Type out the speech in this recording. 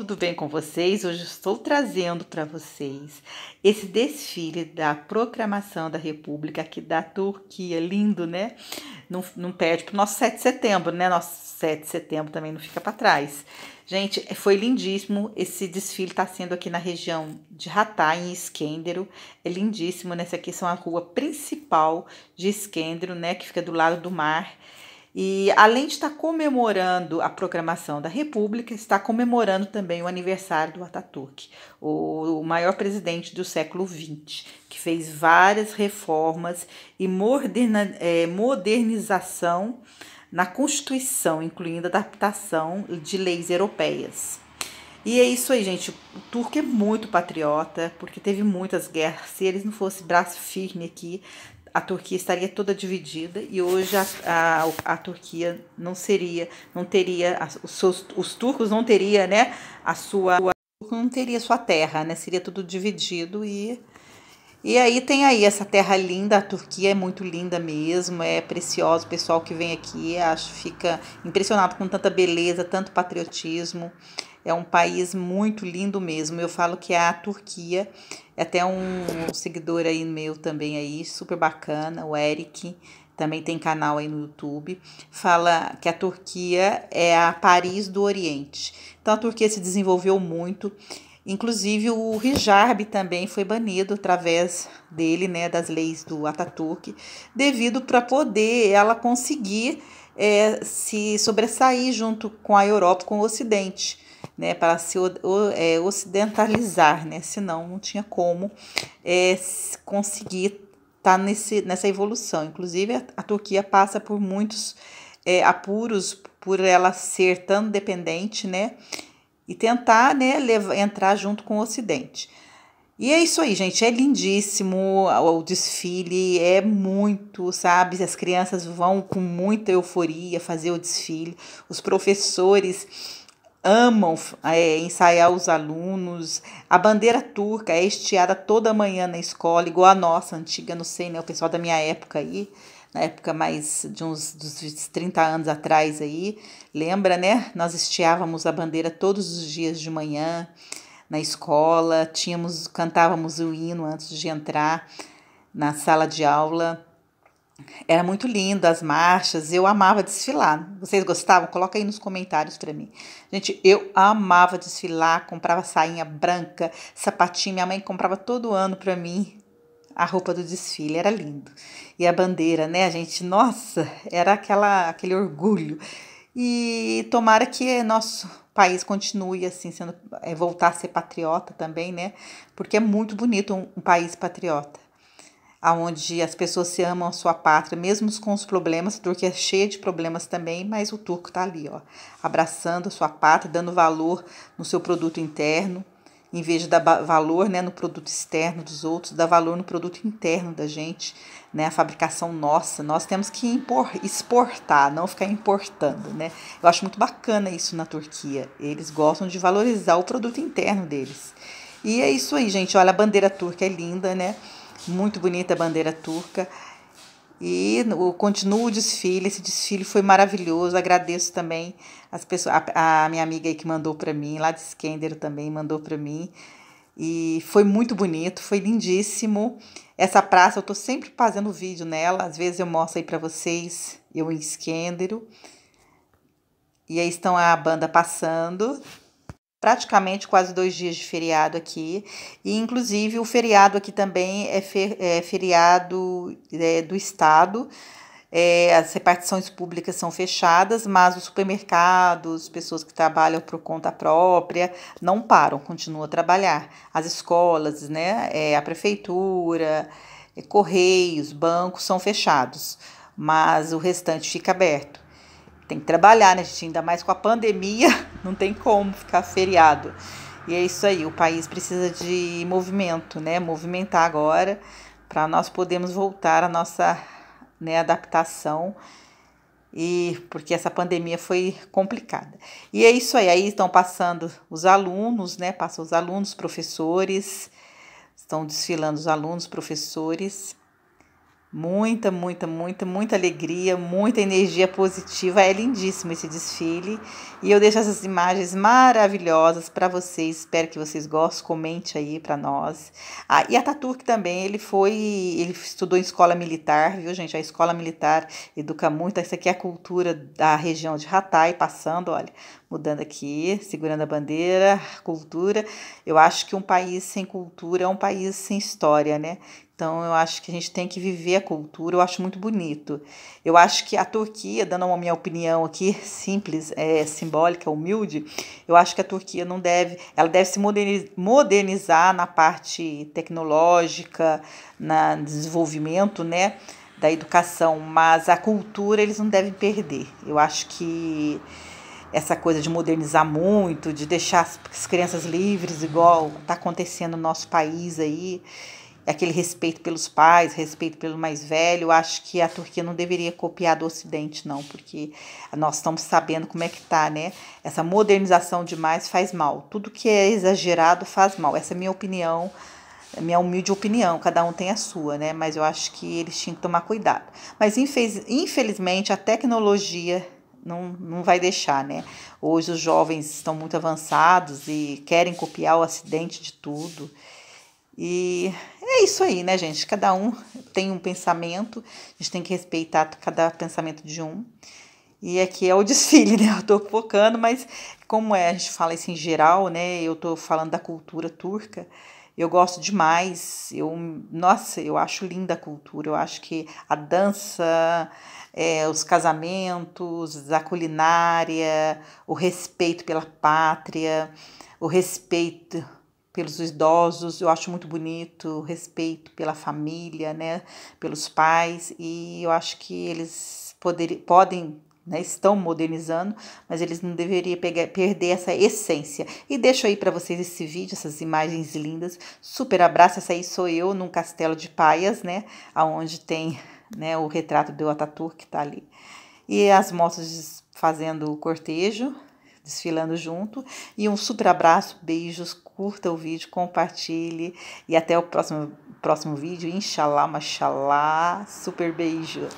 Tudo bem com vocês? Hoje estou trazendo para vocês esse desfile da Proclamação da República aqui da Turquia, lindo, né? Não, perde para o nosso 7 de setembro, né? Nosso 7 de setembro também não fica para trás. Gente, é, foi lindíssimo. Esse desfile está sendo aqui na região de Hatay, em Esquendero. É lindíssimo, né? Essa aqui são a rua principal de Esquendero, né? Que fica do lado do mar. E além de estar comemorando a proclamação da República, está comemorando também o aniversário do Ataturk, o maior presidente do século XX, que fez várias reformas e moderna, é, modernização na Constituição, incluindo adaptação de leis europeias. E é isso aí, gente. O turco é muito patriota, porque teve muitas guerras. Se eles não fossem braço firme aqui, a Turquia estaria toda dividida e hoje a, a, a Turquia não seria, não teria, os, seus, os turcos não teria, né, a sua, não teria sua terra, né, seria tudo dividido e e aí tem aí essa terra linda, a Turquia é muito linda mesmo, é preciosa, o pessoal que vem aqui acho fica impressionado com tanta beleza, tanto patriotismo. É um país muito lindo mesmo. Eu falo que é a Turquia é até um, um seguidor aí meu também aí, super bacana, o Eric, também tem canal aí no YouTube, fala que a Turquia é a Paris do Oriente. Então a Turquia se desenvolveu muito. Inclusive o hijab também foi banido através dele, né, das leis do Ataturk, devido para poder ela conseguir é, se sobressair junto com a Europa, com o Ocidente né, para se é, ocidentalizar, né? Senão não tinha como é, conseguir estar tá nesse, nessa evolução. Inclusive, a, a Turquia passa por muitos é, apuros por ela ser tão dependente, né? E tentar né, levar, entrar junto com o Ocidente. E é isso aí, gente. É lindíssimo o desfile, é muito, sabe? As crianças vão com muita euforia fazer o desfile, os professores amam é, ensaiar os alunos. A bandeira turca é estiada toda manhã na escola, igual a nossa antiga, não sei, né? O pessoal da minha época aí, na época mais de uns dos 30 anos atrás aí, lembra, né? Nós estiávamos a bandeira todos os dias de manhã na escola, tínhamos, cantávamos o hino antes de entrar na sala de aula. Era muito lindo as marchas, eu amava desfilar. Vocês gostavam? Coloca aí nos comentários para mim. Gente, eu amava desfilar, comprava sainha branca, sapatinho, minha mãe comprava todo ano para mim a roupa do desfile, era lindo. E a bandeira, né, a gente? Nossa, era aquela aquele orgulho. E tomara que nosso país continue assim sendo é, voltar a ser patriota também, né? Porque é muito bonito um, um país patriota aonde as pessoas se amam a sua pátria, mesmo com os problemas, porque Turquia é cheia de problemas também, mas o turco está ali, ó, abraçando a sua pátria, dando valor no seu produto interno, em vez de dar valor né, no produto externo dos outros, dá valor no produto interno da gente, né, a fabricação nossa. Nós temos que impor, exportar, não ficar importando. Né? Eu acho muito bacana isso na Turquia. Eles gostam de valorizar o produto interno deles. E é isso aí, gente. Olha, a bandeira turca é linda, né? Muito bonita a bandeira turca. E continuo o desfile, esse desfile foi maravilhoso. Agradeço também as pessoas, a, a minha amiga aí que mandou para mim, lá de Skender também mandou para mim. E foi muito bonito, foi lindíssimo. Essa praça eu tô sempre fazendo vídeo nela, às vezes eu mostro aí para vocês, eu em Skendero. E aí estão a banda passando praticamente quase dois dias de feriado aqui. E, inclusive, o feriado aqui também é, fer, é feriado é, do Estado. É, as repartições públicas são fechadas, mas os supermercados, pessoas que trabalham por conta própria, não param, continuam a trabalhar. As escolas, né, é, a prefeitura, é, correios, bancos são fechados, mas o restante fica aberto. Tem que trabalhar, né, gente? Ainda mais com a pandemia Não tem como ficar feriado. E é isso aí, o país precisa de movimento, né? Movimentar agora para nós podermos voltar à nossa né, adaptação e porque essa pandemia foi complicada. E é isso aí, aí estão passando os alunos, né? Passam os alunos, professores, estão desfilando os alunos, professores. Muita, muita, muita, muita alegria, muita energia positiva. É lindíssimo esse desfile. E eu deixo essas imagens maravilhosas para vocês. Espero que vocês gostem. Comente aí para nós. Ah, e a Taturk também, ele foi, ele estudou em escola militar, viu, gente? A escola militar educa muito. Essa aqui é a cultura da região de Hatay, passando, olha, mudando aqui, segurando a bandeira, cultura. Eu acho que um país sem cultura é um país sem história, né? Então eu acho que a gente tem que viver a cultura, eu acho muito bonito. Eu acho que a Turquia, dando uma minha opinião aqui, simples, é, simbólica, humilde, eu acho que a Turquia não deve, ela deve se modernizar na parte tecnológica, na desenvolvimento, né? da educação, mas a cultura eles não devem perder. Eu acho que essa coisa de modernizar muito, de deixar as crianças livres, igual está acontecendo no nosso país aí, é aquele respeito pelos pais, respeito pelo mais velho. Acho que a Turquia não deveria copiar do Ocidente, não, porque nós estamos sabendo como é que está, né? Essa modernização demais faz mal. Tudo que é exagerado faz mal. Essa é a minha opinião, a minha humilde opinião. Cada um tem a sua, né? Mas eu acho que eles tinham que tomar cuidado. Mas infelizmente a tecnologia não, não vai deixar, né? Hoje os jovens estão muito avançados e querem copiar o acidente de tudo. E é isso aí, né, gente? Cada um tem um pensamento, a gente tem que respeitar cada pensamento de um. E aqui é o desfile, né? Eu tô focando, mas como é, a gente fala isso em geral, né? Eu tô falando da cultura turca. Eu gosto demais. Eu, nossa, eu acho linda a cultura. Eu acho que a dança, é, os casamentos, a culinária, o respeito pela pátria, o respeito pelos idosos, eu acho muito bonito, respeito pela família, né, pelos pais, e eu acho que eles poder, podem né, estão modernizando, mas eles não deveriam pegar, perder essa essência. E deixo aí para vocês esse vídeo, essas imagens lindas. Super abraço, essa aí sou eu num castelo de paias, né? Aonde tem né, o retrato do Atatürk que tá ali. E as motos fazendo o cortejo, desfilando junto. E um super abraço, beijos, curta o vídeo, compartilhe e até o próximo, próximo vídeo. inshallah, machalá. Super beijo!